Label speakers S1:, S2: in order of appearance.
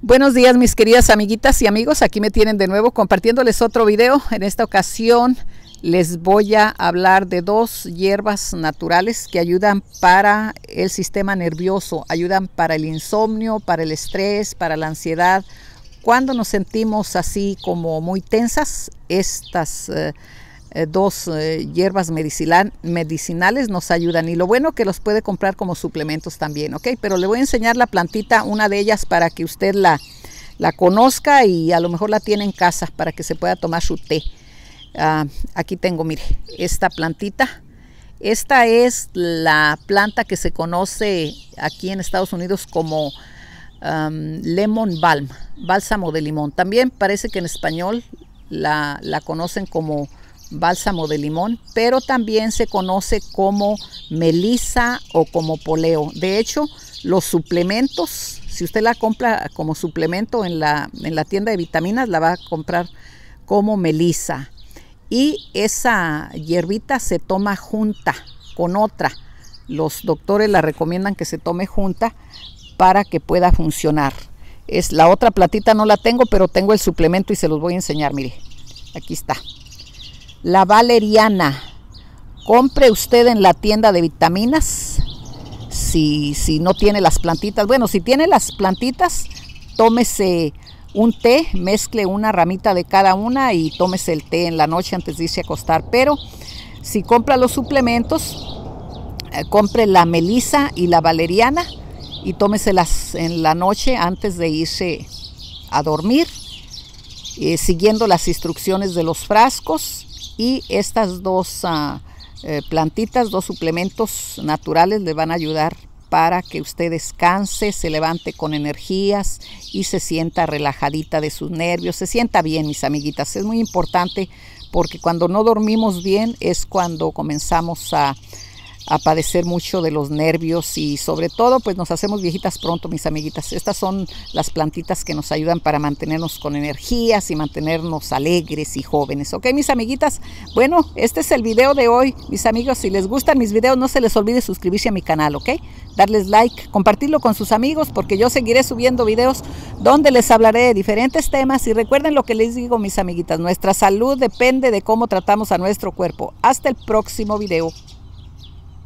S1: Buenos días mis queridas amiguitas y amigos, aquí me tienen de nuevo compartiéndoles otro video. En esta ocasión les voy a hablar de dos hierbas naturales que ayudan para el sistema nervioso, ayudan para el insomnio, para el estrés, para la ansiedad. Cuando nos sentimos así como muy tensas, estas... Eh, eh, dos eh, hierbas medicinales nos ayudan y lo bueno que los puede comprar como suplementos también, ¿ok? Pero le voy a enseñar la plantita, una de ellas para que usted la, la conozca y a lo mejor la tiene en casa para que se pueda tomar su té. Ah, aquí tengo, mire, esta plantita. Esta es la planta que se conoce aquí en Estados Unidos como lemon balm, bálsamo de limón. También parece que en español la, la conocen como bálsamo de limón, pero también se conoce como melisa o como poleo. De hecho, los suplementos, si usted la compra como suplemento en la, en la tienda de vitaminas, la va a comprar como melisa. Y esa hierbita se toma junta con otra. Los doctores la recomiendan que se tome junta para que pueda funcionar. Es la otra platita no la tengo, pero tengo el suplemento y se los voy a enseñar, mire. Aquí está. La valeriana. Compre usted en la tienda de vitaminas. Si, si no tiene las plantitas, bueno, si tiene las plantitas, tómese un té, mezcle una ramita de cada una y tómese el té en la noche antes de irse a acostar. Pero si compra los suplementos, eh, compre la melisa y la valeriana y las en la noche antes de irse a dormir. Eh, siguiendo las instrucciones de los frascos y estas dos ah, eh, plantitas, dos suplementos naturales le van a ayudar para que usted descanse, se levante con energías y se sienta relajadita de sus nervios, se sienta bien, mis amiguitas. Es muy importante porque cuando no dormimos bien es cuando comenzamos a a padecer mucho de los nervios y sobre todo pues nos hacemos viejitas pronto mis amiguitas. Estas son las plantitas que nos ayudan para mantenernos con energías y mantenernos alegres y jóvenes. Ok mis amiguitas, bueno este es el video de hoy mis amigos. Si les gustan mis videos no se les olvide suscribirse a mi canal, ok. Darles like, compartirlo con sus amigos porque yo seguiré subiendo videos donde les hablaré de diferentes temas y recuerden lo que les digo mis amiguitas, nuestra salud depende de cómo tratamos a nuestro cuerpo. Hasta el próximo video.